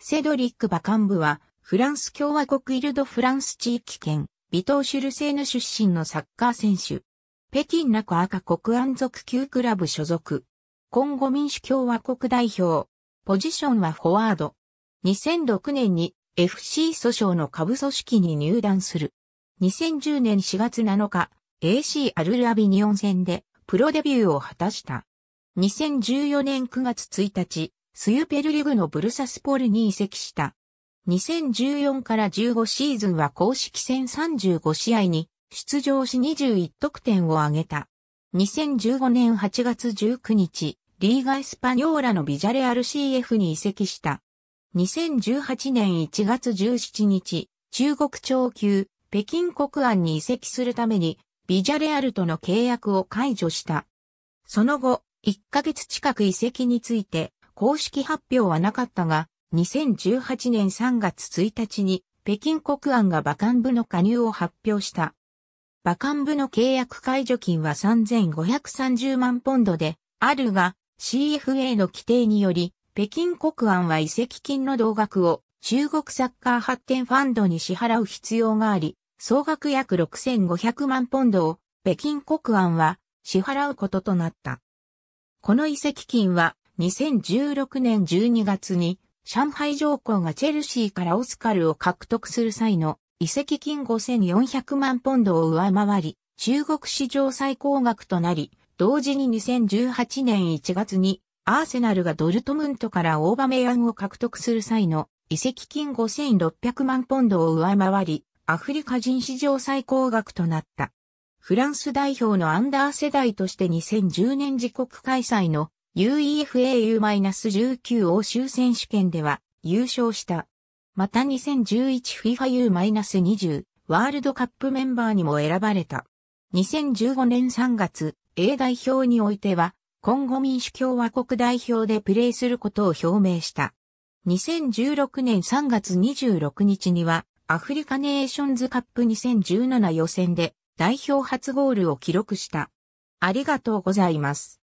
セドリック・バカンブは、フランス共和国イルド・フランス地域圏、ビトーシュルセーヌ出身のサッカー選手。北京ナコアカ国安族級クラブ所属。今後民主共和国代表。ポジションはフォワード。2006年に FC 訴訟の下部組織に入団する。2010年4月7日、AC アルルアビニオン戦でプロデビューを果たした。2014年9月1日、スユペルリグのブルサスポルに移籍した。2014から15シーズンは公式戦35試合に出場し21得点を挙げた。2015年8月19日、リーガ・エスパニョーラのビジャレアル CF に移籍した。2018年1月17日、中国長級、北京国安に移籍するために、ビジャレアルとの契約を解除した。その後、1ヶ月近く移籍について、公式発表はなかったが、2018年3月1日に北京国安が馬漢部の加入を発表した。馬漢部の契約解除金は3530万ポンドであるが、CFA の規定により、北京国安は移籍金の同額を中国サッカー発展ファンドに支払う必要があり、総額約6500万ポンドを北京国安は支払うこととなった。この移籍金は2016年12月に上海上皇がチェルシーからオスカルを獲得する際の移籍金5400万ポンドを上回り、中国史上最高額となり、同時に2018年1月にアーセナルがドルトムントからオーバメヤンを獲得する際の移籍金5600万ポンドを上回り、アフリカ人史上最高額となった。フランス代表のアンダー世代として2010年自国開催の UEFAU-19 欧州選手権では優勝した。また 2011FIFAU-20 ワールドカップメンバーにも選ばれた。2015年3月、A 代表においては、今後民主共和国代表でプレーすることを表明した。2016年3月26日には、アフリカネーションズカップ2017予選で代表初ゴールを記録した。ありがとうございます。